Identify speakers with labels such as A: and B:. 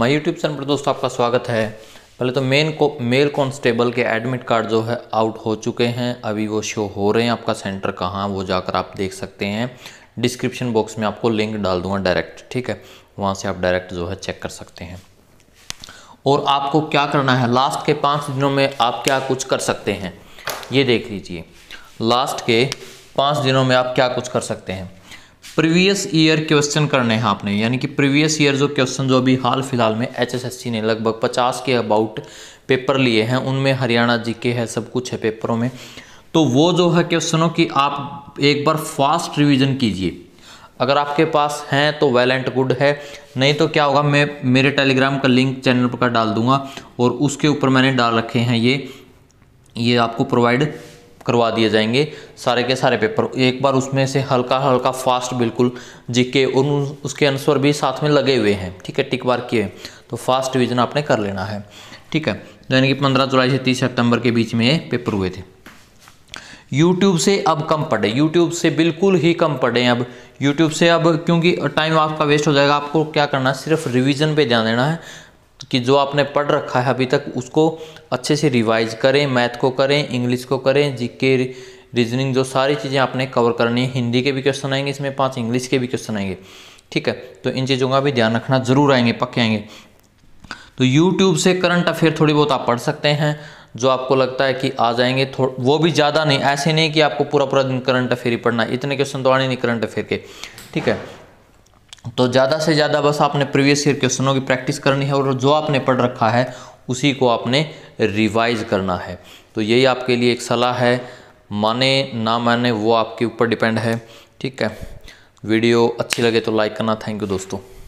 A: my YouTube channel पर दोस्तों आपका स्वागत है पहले तो मेन को मेल कॉन्स्टेबल के एडमिट कार्ड जो है आउट हो चुके हैं अभी वो शो हो रहे हैं आपका सेंटर कहाँ वो जाकर आप देख सकते हैं डिस्क्रिप्शन बॉक्स में आपको लिंक डाल दूंगा डायरेक्ट ठीक है वहाँ से आप डायरेक्ट जो है चेक कर सकते हैं और आपको क्या करना है लास्ट के पाँच दिनों में आप क्या कुछ कर सकते हैं ये देख लीजिए लास्ट के पाँच दिनों में आप क्या कुछ कर सकते हैं प्रीवियस ईयर क्वेश्चन करने हैं आपने यानी कि प्रीवियस ईयर जो क्वेश्चन जो अभी हाल फिलहाल में एचएसएससी ने लगभग 50 के अबाउट पेपर लिए हैं उनमें हरियाणा जी के है सब कुछ है पेपरों में तो वो जो है क्वेश्चनों की आप एक बार फास्ट रिवीजन कीजिए अगर आपके पास हैं तो वेल एंड गुड है नहीं तो क्या होगा मैं मेरे टेलीग्राम का लिंक चैनल पर डाल दूंगा और उसके ऊपर मैंने डाल रखे हैं ये ये आपको प्रोवाइड करवा दिए जाएंगे सारे के सारे पेपर एक बार उसमें से हल्का हल्का फास्ट बिल्कुल जीके उन उसके आंसर भी साथ में लगे हुए हैं ठीक है टिक बार किए तो फास्ट डिवीजन आपने कर लेना है ठीक है तो यानी कि पंद्रह जुलाई से तीस सितंबर के बीच में ये पेपर हुए थे यूट्यूब से अब कम पढ़े यूट्यूब से बिल्कुल ही कम पढ़े अब यूट्यूब से अब क्योंकि टाइम आपका वेस्ट हो जाएगा आपको क्या करना है सिर्फ रिविजन पर ध्यान देना है कि जो आपने पढ़ रखा है अभी तक उसको अच्छे से रिवाइज करें मैथ को करें इंग्लिश को करें जीके रीजनिंग जो सारी चीज़ें आपने कवर करनी है हिंदी के भी क्वेश्चन आएंगे इसमें पाँच इंग्लिश के भी क्वेश्चन आएंगे ठीक है तो इन चीज़ों का भी ध्यान रखना ज़रूर आएंगे पक्के आएंगे तो यूट्यूब से करंट अफेयर थोड़ी बहुत आप पढ़ सकते हैं जो आपको लगता है कि आ जाएंगे वो भी ज़्यादा नहीं ऐसे नहीं कि आपको पूरा पूरा दिन करंट अफेयर ही पढ़ना इतने क्वेश्चन तो आने नहीं करंट अफेयर के ठीक है तो ज़्यादा से ज़्यादा बस आपने प्रीवियस ईयर क्वेश्चनों की प्रैक्टिस करनी है और जो आपने पढ़ रखा है उसी को आपने रिवाइज करना है तो यही आपके लिए एक सलाह है माने ना माने वो आपके ऊपर डिपेंड है ठीक है वीडियो अच्छी लगे तो लाइक करना थैंक यू दोस्तों